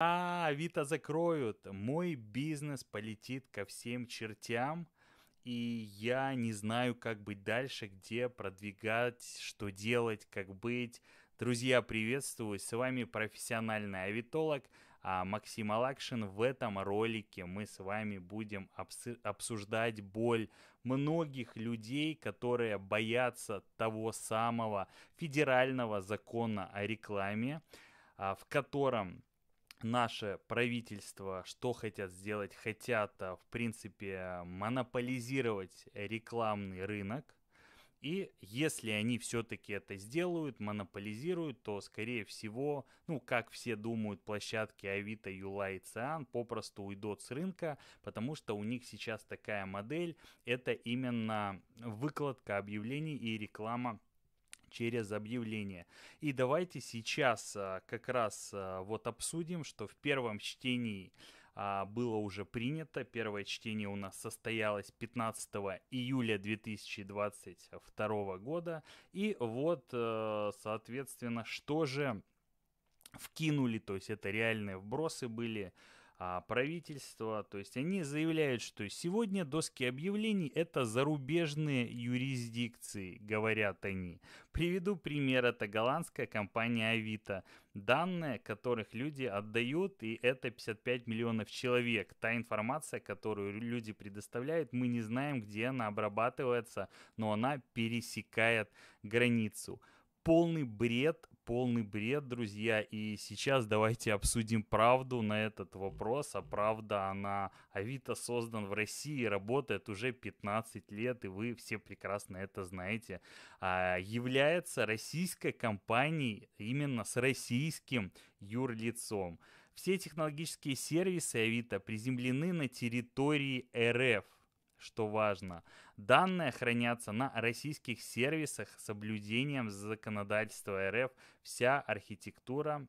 А, Авито закроют, мой бизнес полетит ко всем чертям, и я не знаю, как быть дальше, где продвигать, что делать, как быть. Друзья, приветствую, с вами профессиональный авитолог а, Максим Алакшин. В этом ролике мы с вами будем обсуждать боль многих людей, которые боятся того самого федерального закона о рекламе, а, в котором наше правительство что хотят сделать? Хотят, э, в принципе, монополизировать рекламный рынок. И если они все-таки это сделают, монополизируют, то, скорее всего, ну, как все думают, площадки Авито, Юла и Циан попросту уйдут с рынка, потому что у них сейчас такая модель, это именно выкладка объявлений и реклама через объявление. И давайте сейчас а, как раз а, вот обсудим, что в первом чтении а, было уже принято. Первое чтение у нас состоялось 15 июля 2022 года. И вот, э, соответственно, что же вкинули, то есть это реальные вбросы были а, правительства. То есть они заявляют, что сегодня доски объявлений это зарубежные юрисдикции, говорят они. Приведу пример, это голландская компания Авито. Данные, которых люди отдают, и это 55 миллионов человек. Та информация, которую люди предоставляют, мы не знаем, где она обрабатывается, но она пересекает границу полный бред полный бред, друзья. И сейчас давайте обсудим правду на этот вопрос. А правда, она Авито создан в России, работает уже 15 лет, и вы все прекрасно это знаете. А, является российской компанией именно с российским юрлицом. Все технологические сервисы Авито приземлены на территории РФ что важно. Данные хранятся на российских сервисах с соблюдением законодательства РФ. Вся архитектура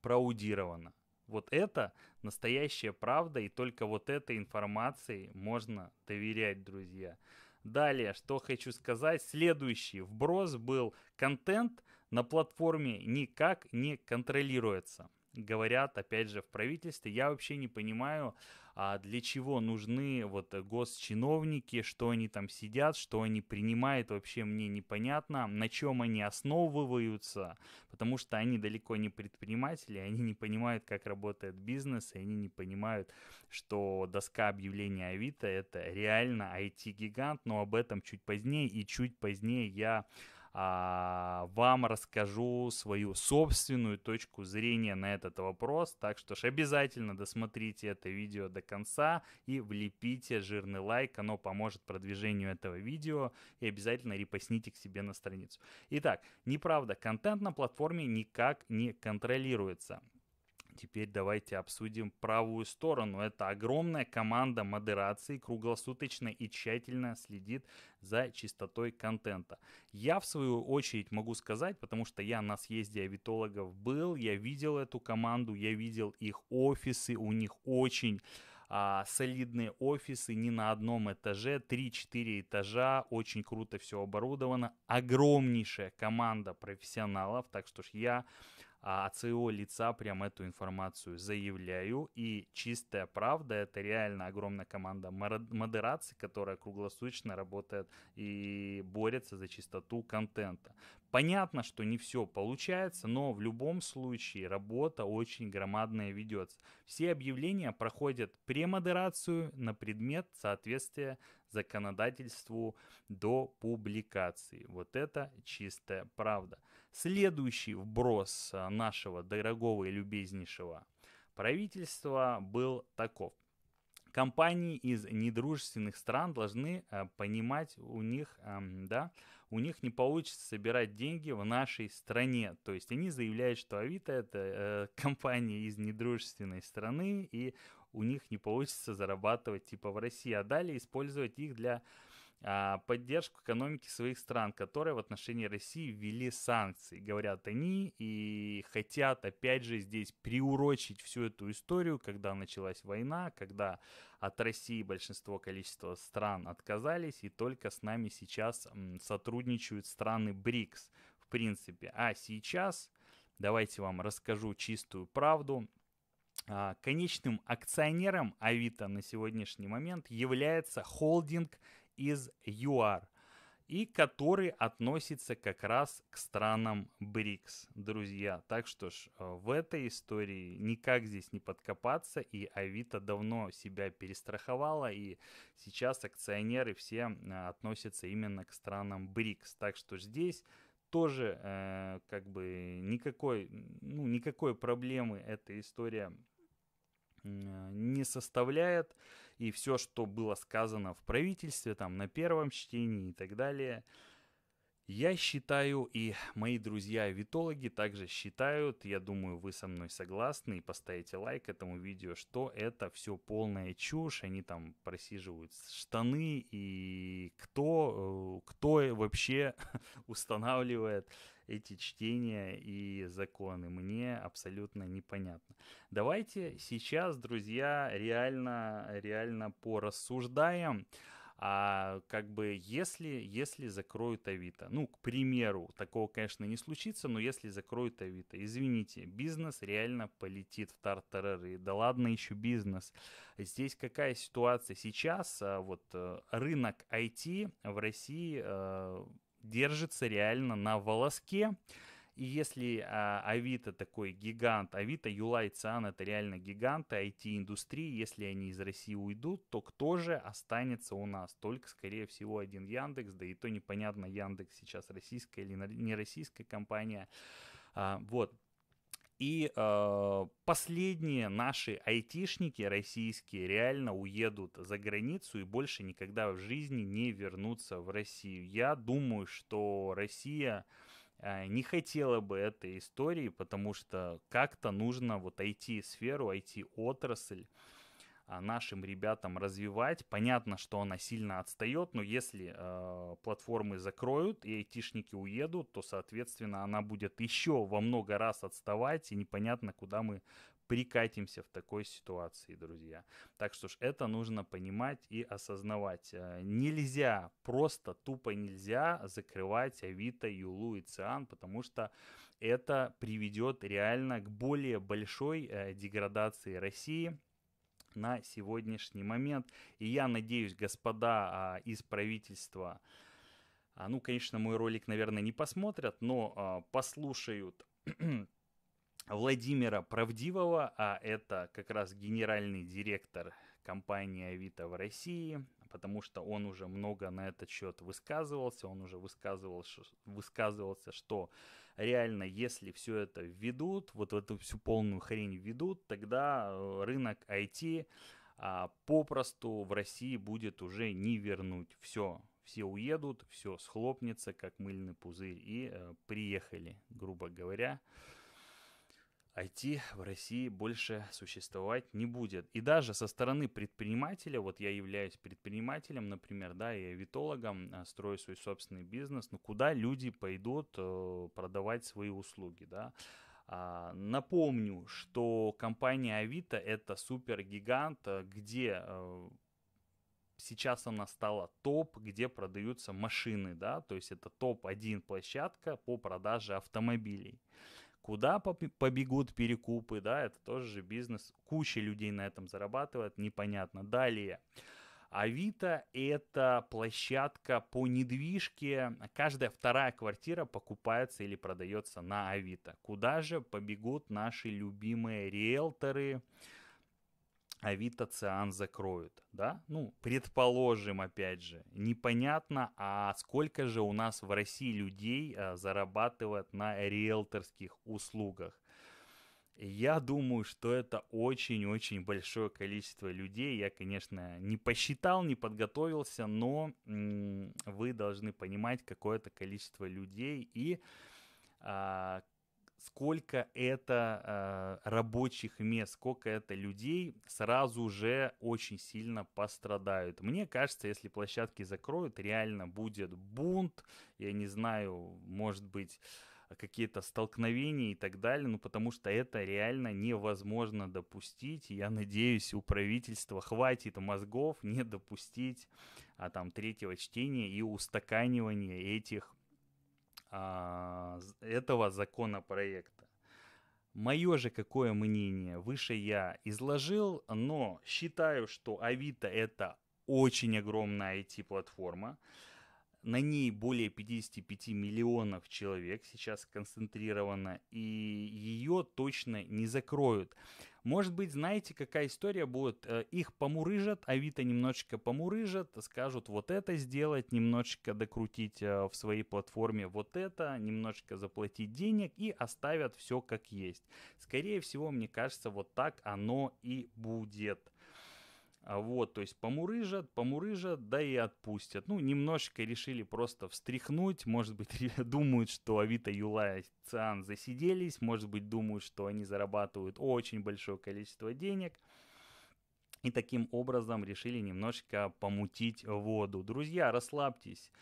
проаудирована. Вот это настоящая правда, и только вот этой информацией можно доверять, друзья. Далее, что хочу сказать, следующий вброс был контент на платформе никак не контролируется говорят, опять же, в правительстве. Я вообще не понимаю, а, для чего нужны вот госчиновники, что они там сидят, что они принимают, вообще мне непонятно, на чем они основываются, потому что они далеко не предприниматели, они не понимают, как работает бизнес, и они не понимают, что доска объявления Авито — это реально IT-гигант, но об этом чуть позднее, и чуть позднее я а, вам расскажу свою собственную точку зрения на этот вопрос. Так что ж обязательно досмотрите это видео до конца и влепите жирный лайк, оно поможет продвижению этого видео и обязательно репостните к себе на страницу. Итак, неправда, контент на платформе никак не контролируется. Теперь давайте обсудим правую сторону. Это огромная команда модерации, круглосуточно и тщательно следит за чистотой контента. Я, в свою очередь, могу сказать, потому что я на съезде авитологов был, я видел эту команду, я видел их офисы, у них очень а, солидные офисы, не на одном этаже, 3-4 этажа, очень круто все оборудовано, огромнейшая команда профессионалов, так что ж я а, от своего лица прям эту информацию заявляю. И чистая правда, это реально огромная команда модерации, которая круглосуточно работает и борется за чистоту контента. Понятно, что не все получается, но в любом случае работа очень громадная ведется. Все объявления проходят премодерацию на предмет соответствия законодательству до публикации. Вот это чистая правда. Следующий вброс э, нашего дорогого и любезнейшего правительства был таков. Компании из недружественных стран должны э, понимать, у них, э, да, у них не получится собирать деньги в нашей стране. То есть они заявляют, что Авито это э, компания из недружественной страны, и у них не получится зарабатывать типа в России, а далее использовать их для а, поддержку экономики своих стран, которые в отношении России ввели санкции, говорят они, и хотят опять же здесь приурочить всю эту историю, когда началась война, когда от России большинство количества стран отказались, и только с нами сейчас сотрудничают страны БРИКС, в принципе. А сейчас давайте вам расскажу чистую правду. А, конечным акционером Авито на сегодняшний момент является холдинг из ЮАР и который относится как раз к странам БРИКС, друзья. Так что ж, э, в этой истории никак здесь не подкопаться, и Авито давно себя перестраховала, и сейчас акционеры все относятся именно к странам БРИКС. Так что ж, здесь тоже э, как бы никакой, ну, никакой проблемы эта история не составляет и все, что было сказано в правительстве, там, на первом чтении и так далее, я считаю, и мои друзья-витологи также считают, я думаю, вы со мной согласны и поставите лайк этому видео, что это все полная чушь, они там просиживают штаны, и кто, э, кто вообще устанавливает эти чтения и законы. Мне абсолютно непонятно. Давайте сейчас, друзья, реально, реально порассуждаем. А как бы если, если закроют Авито, ну, к примеру, такого, конечно, не случится, но если закроют Авито, извините, бизнес реально полетит в тартарары. Да ладно еще бизнес. Здесь какая ситуация сейчас? А, вот э, рынок IT в России э, держится реально на волоске. И если а, Авито такой гигант, Авито, Юла и Циан это реально гиганты IT-индустрии, если они из России уйдут, то кто же останется у нас? Только, скорее всего, один Яндекс, да и то непонятно, Яндекс сейчас российская или не российская компания. А, вот, и э, последние наши айтишники российские реально уедут за границу и больше никогда в жизни не вернутся в Россию. Я думаю, что Россия э, не хотела бы этой истории, потому что как-то нужно вот IT-сферу, IT-отрасль а, нашим ребятам развивать. Понятно, что она сильно отстает, но если э, платформы закроют и айтишники уедут, то, соответственно, она будет еще во много раз отставать, и непонятно, куда мы прикатимся в такой ситуации, друзья. Так что ж, это нужно понимать и осознавать. Э, нельзя, просто тупо нельзя закрывать Авито, Юлу и Циан, потому что это приведет реально к более большой э, деградации России, на сегодняшний момент. И я надеюсь, господа а, из правительства, а, ну, конечно, мой ролик, наверное, не посмотрят, но а, послушают Владимира Правдивого, а это как раз генеральный директор компании Авито в России, потому что он уже много на этот счет высказывался, он уже высказывал, высказывался, что реально, если все это введут, вот эту всю полную хрень введут, тогда э, рынок IT а, попросту в России будет уже не вернуть. Все, все уедут, все схлопнется, как мыльный пузырь, и э, приехали, грубо говоря. IT в России больше существовать не будет. И даже со стороны предпринимателя, вот я являюсь предпринимателем, например, да, я витологом, а, строю свой собственный бизнес, но ну, куда люди пойдут э, продавать свои услуги, да? А, напомню, что компания Авито это супергигант, э, где э, сейчас она стала топ, где продаются машины, да, то есть это топ-1 площадка по продаже автомобилей куда побегут перекупы, да, это тоже же бизнес. Куча людей на этом зарабатывает, непонятно. Далее. Авито – это площадка по недвижке. Каждая вторая квартира покупается или продается на Авито. Куда же побегут наши любимые риэлторы, Авито Циан закроют, да? Ну, предположим, опять же, непонятно, а сколько же у нас в России людей э, зарабатывает на риэлторских услугах. Я думаю, что это очень-очень большое количество людей. Я, конечно, не посчитал, не подготовился, но вы должны понимать какое-то количество людей и а, сколько это э, рабочих мест, сколько это людей, сразу же очень сильно пострадают. Мне кажется, если площадки закроют, реально будет бунт, я не знаю, может быть какие-то столкновения и так далее, ну потому что это реально невозможно допустить. Я надеюсь, у правительства хватит мозгов не допустить а, там третьего чтения и устаканивания этих а, этого законопроекта. Мое же какое мнение выше я изложил, но считаю, что Авито это очень огромная IT-платформа. На ней более 55 миллионов человек сейчас концентрировано, и ее точно не закроют. Может быть, знаете, какая история будет? Э, их помурыжат, а Авито немножечко помурыжат, скажут вот это сделать, немножечко докрутить э, в своей платформе вот это, немножечко заплатить денег и оставят все как есть. Скорее всего, мне кажется, вот так оно и будет. А вот, то есть помурыжат, помурыжат, да и отпустят. Ну, немножечко решили просто встряхнуть. Может быть, думают, что Авито, Юла и Циан засиделись. Может быть, думают, что они зарабатывают очень большое количество денег. И таким образом решили немножечко помутить воду. Друзья, расслабьтесь.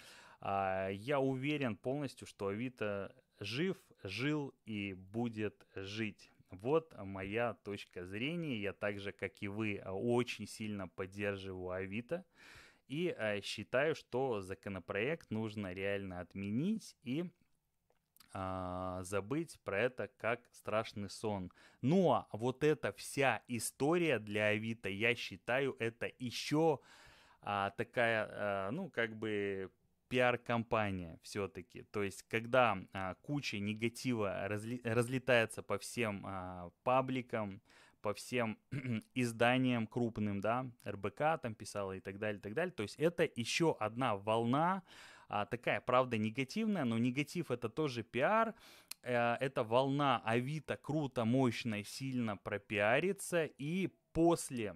А, я уверен полностью, что Авито жив, жил и будет жить. Вот моя точка зрения. Я также, как и вы, а, очень сильно поддерживаю Авито и а, считаю, что законопроект нужно реально отменить и а, забыть про это как страшный сон. Ну а вот эта вся история для Авито, я считаю, это еще а, такая, а, ну, как бы пиар-компания все-таки. То есть, когда а, куча негатива разли, разлетается по всем а, пабликам, по всем изданиям крупным, да, РБК там писала и так далее, и так далее. То есть это еще одна волна, а, такая, правда, негативная, но негатив это тоже пиар, э, это волна Авито круто, мощно, сильно пропиарится, и после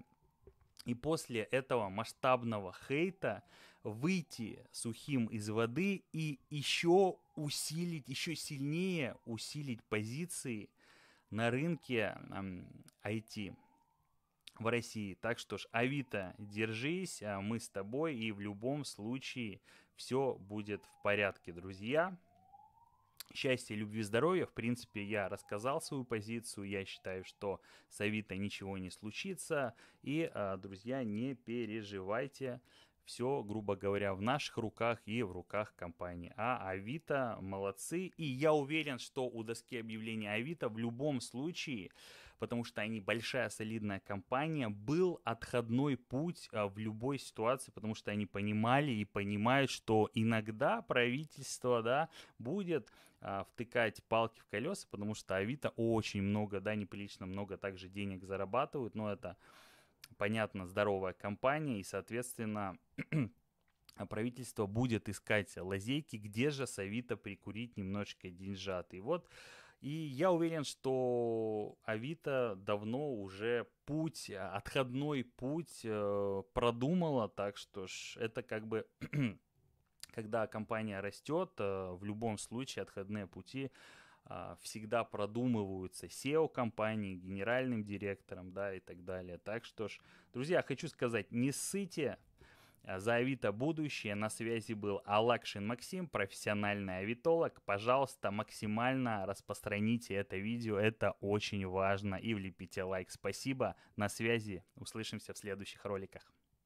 и после этого масштабного хейта выйти сухим из воды и еще усилить, еще сильнее усилить позиции на рынке IT в России. Так что ж, Авито, держись, а мы с тобой, и в любом случае все будет в порядке, друзья счастья, любви, здоровья. В принципе, я рассказал свою позицию. Я считаю, что с Авито ничего не случится. И, а, друзья, не переживайте. Все, грубо говоря, в наших руках и в руках компании. А Авито молодцы. И я уверен, что у доски объявления Авито в любом случае потому что они большая солидная компания, был отходной путь а, в любой ситуации, потому что они понимали и понимают, что иногда правительство, да, будет а, втыкать палки в колеса, потому что Авито очень много, да, неприлично много также денег зарабатывают, но это, понятно, здоровая компания, и, соответственно, а правительство будет искать лазейки, где же с Авито прикурить немножечко деньжат. И вот и я уверен, что Авито давно уже путь, а, отходной путь э, продумала, так что ж это как бы когда компания растет, э, в любом случае отходные пути а, всегда продумываются SEO компании, генеральным директором, да, и так далее. Так что ж, друзья, хочу сказать, не ссыте а за Авито будущее на связи был Алакшин Максим, профессиональный авитолог. Пожалуйста, максимально распространите это видео, это очень важно. И влепите лайк. Спасибо, на связи. Услышимся в следующих роликах.